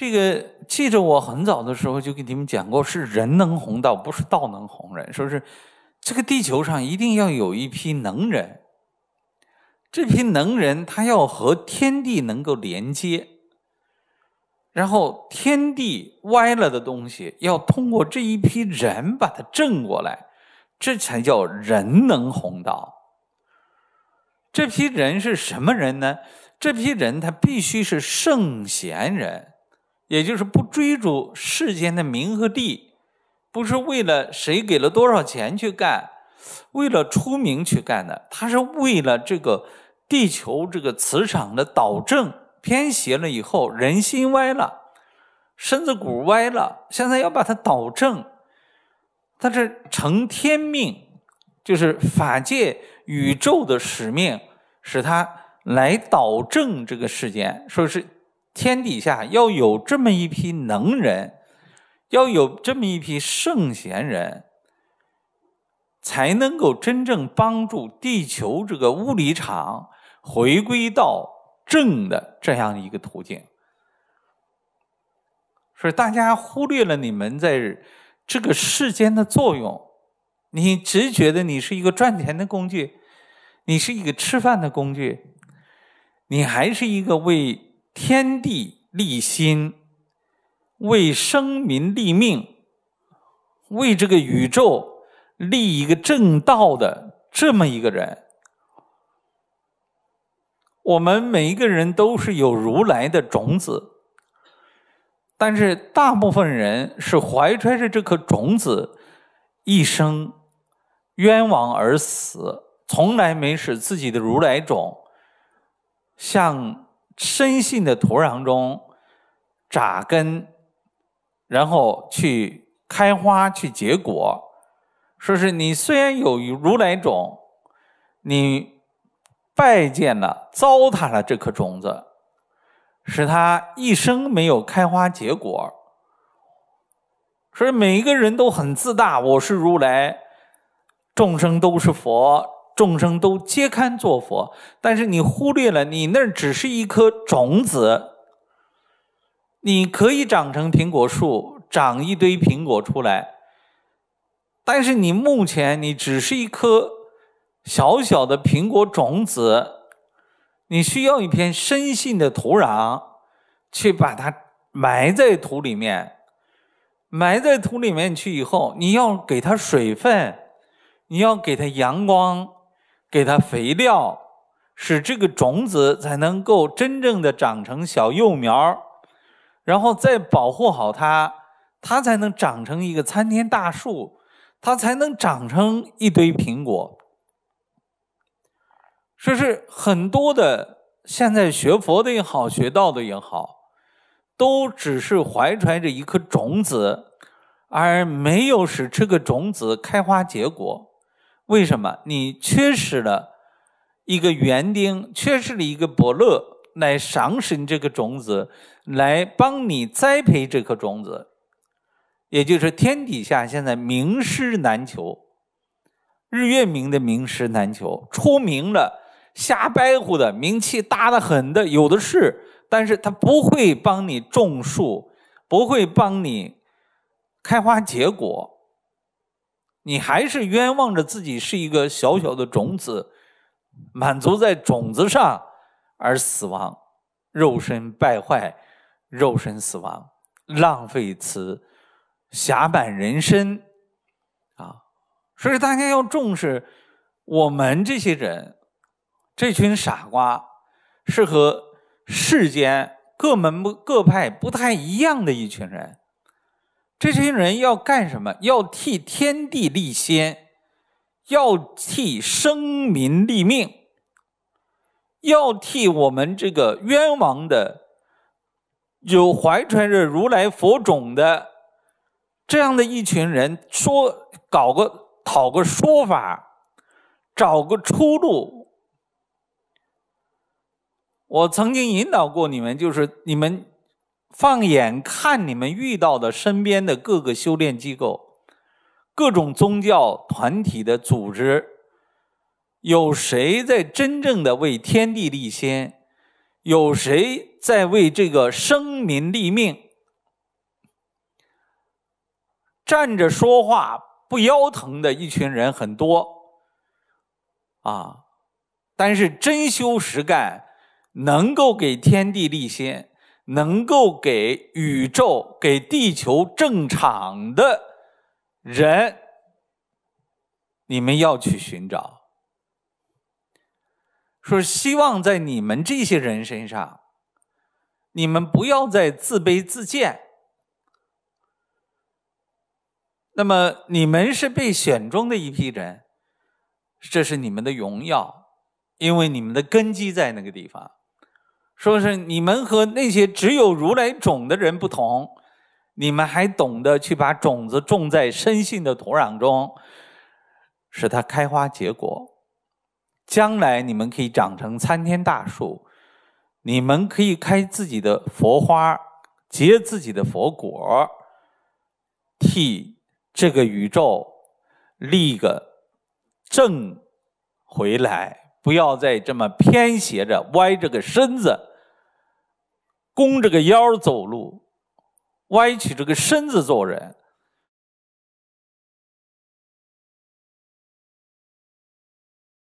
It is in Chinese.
这个记着，我很早的时候就给你们讲过，是人能弘道，不是道能弘人。说是这个地球上一定要有一批能人，这批能人他要和天地能够连接，然后天地歪了的东西要通过这一批人把它正过来，这才叫人能弘道。这批人是什么人呢？这批人他必须是圣贤人。也就是不追逐世间的名和利，不是为了谁给了多少钱去干，为了出名去干的，他是为了这个地球这个磁场的导正偏斜了以后人心歪了，身子骨歪了，现在要把它导正，它是成天命，就是法界宇宙的使命，使它来导正这个世间，说是。天底下要有这么一批能人，要有这么一批圣贤人，才能够真正帮助地球这个物理场回归到正的这样一个途径。所以大家忽略了你们在这个世间的作用，你只觉得你是一个赚钱的工具，你是一个吃饭的工具，你还是一个为。天地立心，为生民立命，为这个宇宙立一个正道的这么一个人，我们每一个人都是有如来的种子，但是大部分人是怀揣着这颗种子，一生冤枉而死，从来没使自己的如来种像。深信的土壤中扎根，然后去开花、去结果。说是你虽然有如来种，你拜见了，糟蹋了这颗种子，使他一生没有开花结果。所以每一个人都很自大，我是如来，众生都是佛。众生都皆堪作佛，但是你忽略了，你那只是一颗种子，你可以长成苹果树，长一堆苹果出来。但是你目前你只是一颗小小的苹果种子，你需要一片深信的土壤，去把它埋在土里面，埋在土里面去以后，你要给它水分，你要给它阳光。给它肥料，使这个种子才能够真正的长成小幼苗，然后再保护好它，它才能长成一个参天大树，它才能长成一堆苹果。这是很多的现在学佛的也好，学道的也好，都只是怀揣着一颗种子，而没有使这个种子开花结果。为什么你缺失了一个园丁，缺失了一个伯乐来赏识你这个种子，来帮你栽培这颗种子？也就是天底下现在名师难求，日月明的名师难求，出名了、瞎掰乎的、名气大的很的有的是，但是他不会帮你种树，不会帮你开花结果。你还是冤枉着自己是一个小小的种子，满足在种子上而死亡，肉身败坏，肉身死亡，浪费此狭板人生啊！所以大家要重视我们这些人，这群傻瓜是和世间各门各派不太一样的一群人。这些人要干什么？要替天地立先，要替生民立命，要替我们这个冤枉的、有怀揣着如来佛种的这样的一群人说，搞个讨个说法，找个出路。我曾经引导过你们，就是你们。放眼看你们遇到的身边的各个修炼机构、各种宗教团体的组织，有谁在真正的为天地立心？有谁在为这个生民立命？站着说话不腰疼的一群人很多，啊！但是真修实干，能够给天地立心。能够给宇宙、给地球正常的，人，你们要去寻找。说希望在你们这些人身上，你们不要再自卑自贱。那么你们是被选中的一批人，这是你们的荣耀，因为你们的根基在那个地方。说是你们和那些只有如来种的人不同，你们还懂得去把种子种在生性的土壤中，使它开花结果。将来你们可以长成参天大树，你们可以开自己的佛花，结自己的佛果，替这个宇宙立个正回来，不要再这么偏斜着、歪着个身子。弓着个腰走路，歪起这个身子做人。